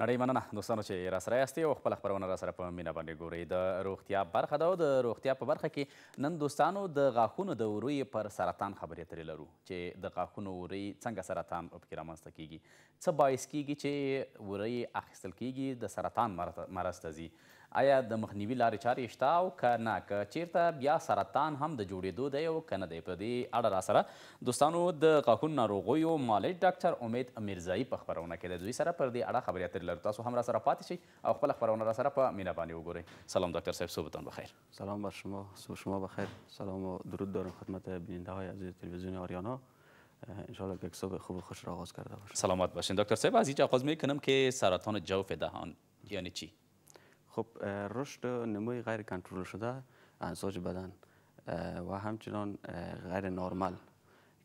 نړۍ مننه دوستانو چې را سره یاستئ او خپله خپرونه را سره په مینه باندې ګورئ د روغتیا برخه ده او د روغتیا په برخه کې نن دوستانو د غاښونو د وروی پر سرطان خبرې ترې لرو چې د غاښونو وری څنګه سرطان پکې رامنځته کیږي څه باعث کیږي چې وری اخیستل کیږي د سرطان مرض ته ځي آیا د مخنیوي لارې چارې شته او که نه که چیرته بیا سرطان هم د جوړېدو دی او که نه دی په دې اړه راسره دوستانو د غاښونو ناروغیو مالج ډاکټر امید امیرزایی په خپرونه کې د دوی سره پر دې اړه خبرې اترې لرو تاسو هم راسره پاتې شئ او خپله خپرونه راسره په مینه باندې وګورئ سلام ډاکټر صاحب صبحتان بخیر سلام بر شما صبح شما بخیر سلام و درود دارم خدمت بیننده های عزیز تلویزیون آریانا انشالله یک صبح خوب و خوش را آغاز کرده باشیم سلامت باشین دکتر صاحب از اینجا آغاز میکنم که سرطان جو دهان یعنی چی خب رشد نموی غیر کنترل شده انساج بدن و همچنان غیر نرمال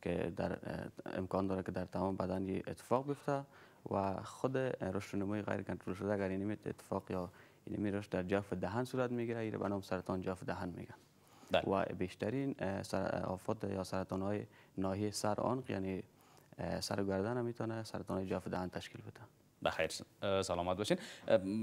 که در امکان داره که در تمام بدن یه اتفاق بیفته و خود رشد نموی غیر کنترل شده اگر این اتفاق یا این رشد در جف دهن صورت میگیره ایره به نام سرطان جاف دهن میگن بله. و بیشترین آفات یا سرطان های ناحیه سر آنق یعنی سر گردن میتونه سرطان های دهن تشکیل بده بخیر سلامت باشین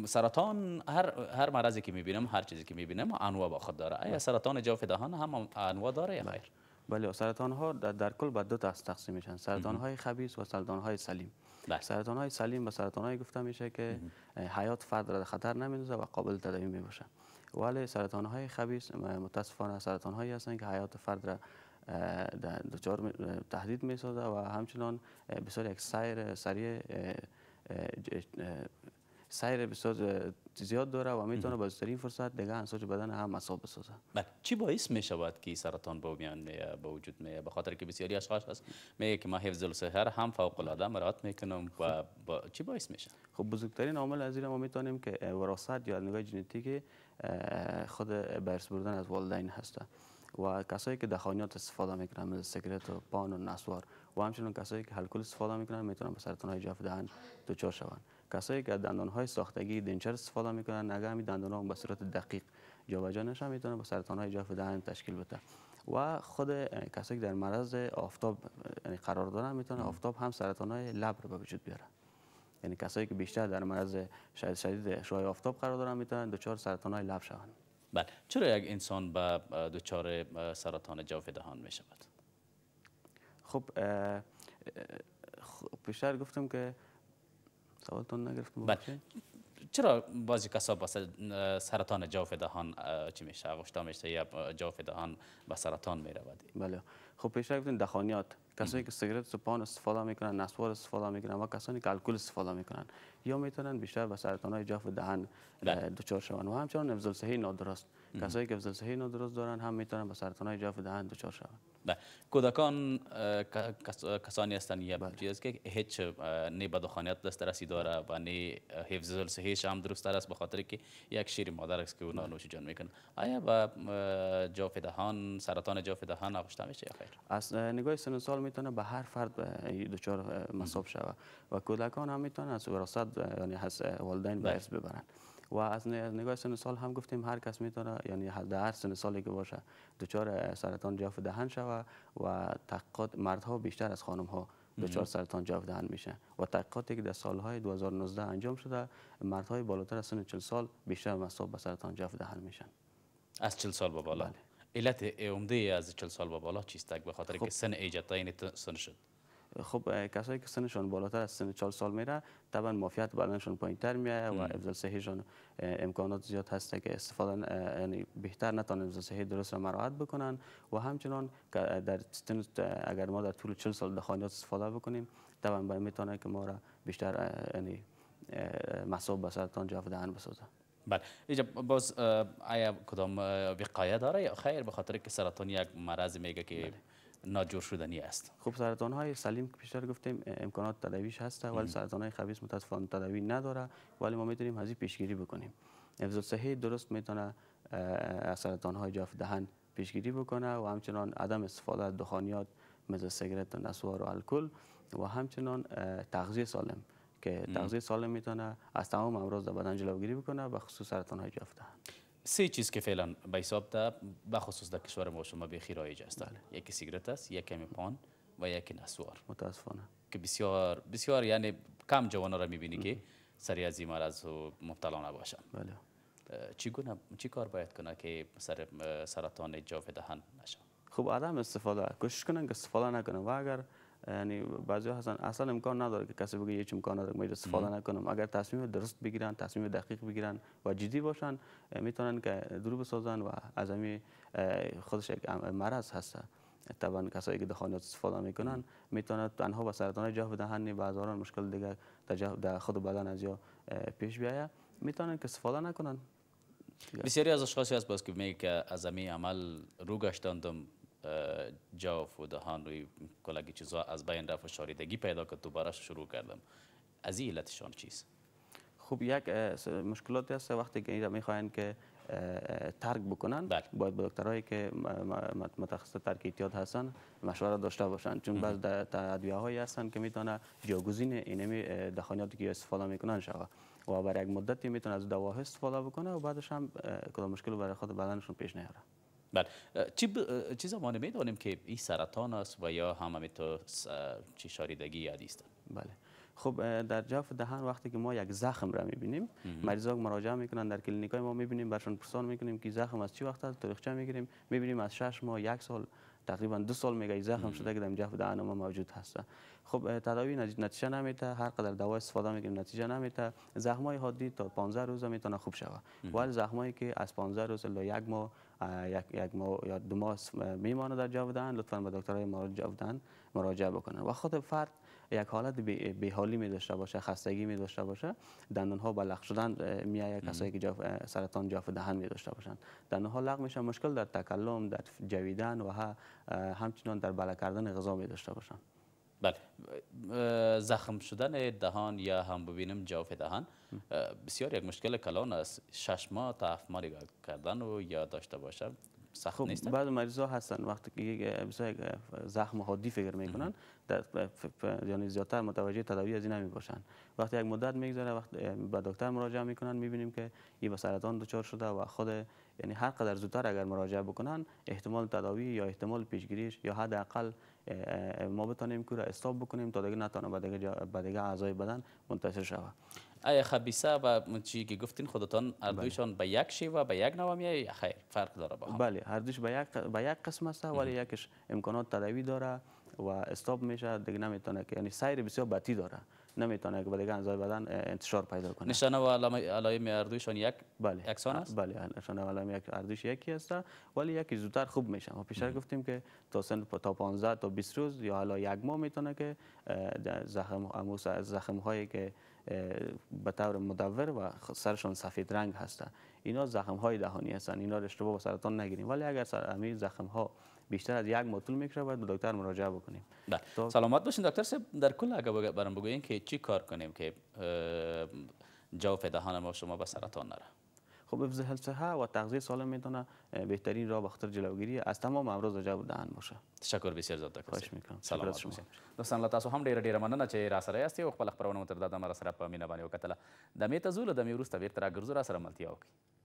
سرطان هر هر مرضی که میبینم هر چیزی که میبینم انواع با خود داره آیا بله. سرطان جوف دهان هم انواع داره یا بله. خیر بله سرطان ها در, کل به دو تا تقسیم میشن سرطان های خبیث و سرطان های سلیم بله. سرطان های سلیم به سرطان های گفته میشه که حیات فرد را خطر نمیندازه و قابل تداوی میباشه ولی سرطان های خبیث متاسفانه سرطان هایی هستند که حیات فرد را دچار تهدید میسازه و همچنان بسیار یک سیر سریع سیر بسیار زیاد داره و میتونه با فرصت دیگه انساج بدن هم مصاب بسازه بله چی باعث می شود که سرطان به میان به وجود می به خاطر که بسیاری اشخاص هست میگه که ما حفظ الصحه هم فوق العاده میکنم و خب. با چی باعث میشه خب بزرگترین عامل از این ما میتونیم که وراثت یا نگاه ژنتیکی خود برس بردن از والدین هسته و کسایی که دخانیات استفاده میکنن از و پان و نسوار و همچنین کسایی که الکل استفاده میکنن میتونن به سرطان های جاف دهن دچار شوند کسایی که دندان های ساختگی دنچر استفاده میکنن اگه همین دندان ها به صورت دقیق جابجا نشن میتونن به سرطان های جفت دهن تشکیل بده و خود کسایی که در مرض آفتاب یعنی قرار دارن میتونن آفتاب هم سرطان های لب رو به وجود بیاره. یعنی کسایی که بیشتر در مرض شدید شدید شعاع آفتاب قرار دارن میتونن دچار سرطان های لب شوند بله چرا یک انسان به دچار سرطان جوف دهان می شود خب،, خب بیشتر گفتم که سوالتون نگرفتم بله. چرا بعضی کسا با سرطان جوف دهان چی میشه اوشتا میشه یا جوف دهان با سرطان میرود بله خب پیش گفتین دخانیات کسایی که سیگرت سپان استفاده میکنن نسوار استفاده میکنن و کسانی که الکل استفاده میکنن یا میتونن بیشتر با سرطان های جوف دهان بله. دچار شون. و همچنان افزلسهی نادرست کسایی که افزال نادرست دارن هم میتونن با سرطان های جوف دهان دچار شون. ب بله. کودکان کسانی هستند یا بله. چیز که هیچ نه خانیت دسترسی داره و نه حفظ الصحیش هم درست است به خاطر که یک شیر مادر است که اونا نوش جان میکنن آیا با دهان سرطان جوف دهان آغشته میشه یا خیر از نگاه سن سال میتونه به هر فرد دچار مصاب شود و کودکان هم میتونه از وراثت یعنی والدین بله. به ببرن و از نگاه سن سال هم گفتیم هر کس میتونه یعنی در هر سن سالی که باشه دچار سرطان جوف دهن شوه و تحقیقات مردها بیشتر از خانم ها دچار سرطان جو دهن میشه و تحقیقاتی که در سالهای 2019 انجام شده مرد های بالاتر از سن 40 سال بیشتر مصاب به سرطان جوف دهن میشن از 40 سال به بالا بله. علت عمده از 40 سال به بالا چیست به خاطر که خب. سن ایجاد این سن شد خب کسایی که سنشان بالاتر از سن چهل سال میره طبعا مافیت پایین پایینتر میه و افضل صحیشون امکانات زیاد هسته که استفاده یعنی بهتر نتونن افضل صحی درست را بکنن و همچنان در سن اگر ما در طول 40 سال دخانیات استفاده بکنیم طبعا میتونه که ما را بیشتر یعنی مصاب به سرطان جو دهن بسازه بله اینجا باز آیا کدام وقایه داره یا خیر به خاطر که سرطان یک مرض میگه که بله. ناجور شدنی است خب سرطان های سلیم که پیشتر گفتیم امکانات تداویش هست ولی سرطان های خبیث متاسفانه تداوی نداره ولی ما میتونیم از پیشگیری بکنیم حفظ صحی درست میتونه سرطان های جاف دهن پیشگیری بکنه و همچنان عدم استفاده از دخانیات مثل سیگرت و نسوار و الکل و همچنان تغذیه سالم که تغذیه سالم میتونه از تمام امراض در بدن جلوگیری بکنه و خصوص سرطان های جاف دهن سه چیز که فعلا به حساب تا به خصوص در کشور ما شما خیر رایج است بله. یکی سیگرت است یکی پان و یکی نسوار متاسفانه که بسیار بسیار یعنی کم جوان را میبینی که سری از این مرض مبتلا نباشند بله چی, گونه، چی کار باید کنه که سر سرطان جاف دهن نشه خب آدم استفاده کوشش کنن که استفاده نکنه و اگر یعنی بعضی هستن اصلا امکان نداره که کسی بگه هیچ امکان نداره ما استفاده نکنم اگر تصمیم درست بگیرن تصمیم دقیق بگیرن و جدی باشن میتونن که درو بسازن و از همین خودش یک مرض هست طبعا کسایی که دخانیات استفاده میکنن میتونن تنها به سرطان جا دهنی و هزاران مشکل دیگه در خود بدن از یا پیش بیایه میتونن که استفاده نکنن بسیاری از اشخاصی هست باز که میگه که از امی عمل رو گشتاندم جاف و دهان روی کلگی چیزها از بین رفت و شاریدگی پیدا کرد براش شروع کردم از این علتشان چیست؟ خوب یک مشکلاتی هست وقتی که این میخواین که ترک بکنن بله. باید با دکترهایی که متخصص ترک ایتیاد هستن مشوره داشته باشن چون بعض ادویه هایی هستن که میتونه جاگزین اینمی دخانیاتی که استفاده میکنن شوه و برای یک مدتی میتونه از دوا استفاده بکنه و بعدش هم کلا مشکل برای خود بدنشون پیش نیاره بله چی, ب... چیزا ما که این سرطان است و یا هم تو چی شاریدگی یا است بله خب در جوف دهن وقتی که ما یک زخم را میبینیم ها مراجعه میکنند در کلینیک های ما میبینیم برشون پرسان میکنیم که زخم از چی وقت است تاریخچه میگیریم میبینیم از 6 ماه یک سال تقریبا دو سال میگه زخم شده که در جوف دهان ما موجود هست خب تداوی نتیجه نمیده هر قدر دوا استفاده میکنیم نتیجه نمیده های حادی تا 15 روز میتونه خوب شوه ولی زخمایی که از 15 روز تا یک ماه یک, یک ماه یا دو ماه میمانه در جاودن لطفا به دکترهای مورد جاودن مراجعه بکنه و خود فرد یک حالت حالی می داشته باشه خستگی می داشته باشه دندان ها بلغ شدن آید کسایی که جاف، سرطان جاف دهن می داشته باشن دندان ها لغ میشه مشکل در تکلم در جویدن و همچنان در بالا کردن غذا می داشته باشن بله زخم شدن دهان یا هم ببینم جوف دهان بسیار یک مشکل کلان است شش ماه تا هفت کردن و یا داشته باشم سخت خب، نیست بعد هستن وقتی که یک زخم حادی فکر میکنن در یعنی زیادتر متوجه تداوی از این نمی باشن وقتی یک مدت میگذره وقت به دکتر مراجعه میکنن میبینیم که این به سرطان دچار شده و خود یعنی هر قدر زودتر اگر مراجعه بکنن احتمال تداوی یا احتمال پیشگیریش یا حداقل ما بتانیم که را استاب بکنیم تا دیگه نتونه به دیگه اعضای بدن منتشر شود ای خبیسه و چی که گفتین خودتان هر دویشان به یک و به یک نوامی یا خیر فرق داره با بله هر دویش به یک قسم است ولی یکش امکانات تداوی داره و استاب میشه دیگه نمیتونه که یعنی سیر بسیار بطی داره نمیتونه که دیگه انزای بدن انتشار پیدا کنه نشانه و علائم هر دویشان یک بله یکسان است بله نشانه و علائم هر دویش یکی است ولی یکی زودتر خوب میشه ما پیشتر گفتیم که تا سن تا 15 تا 20 روز یا حالا یک ماه میتونه که زخم زخم هایی که به طور مدور و سرشان سفید رنگ هسته اینا زخم های دهانی هستند اینا را اشتباه با سرطان نگیریم ولی اگر سر زخم ها بیشتر از یک ماه طول باید به دکتر مراجعه بکنیم بله. سلامت باشین دکتر سب در کل اگر برام بگوییم که چی کار کنیم که جو دهان ما شما به سرطان نره خب حفظ حلسه و تغذیه سالم میتونه بهترین راه بخاطر جلوگیری از تمام امراض وجب دهن باشه تشکر بسیار زیاد دکتر خواهش میکنم سلام شما دوستان تاسو هم ډیر ډیر مننه چې را سره یاستئ او خپل خبرونه مو تر دا مر سره په مینه باندې وکتله د میتزول د میروس تبیر تر ګرځو را سره ملتیا وکړئ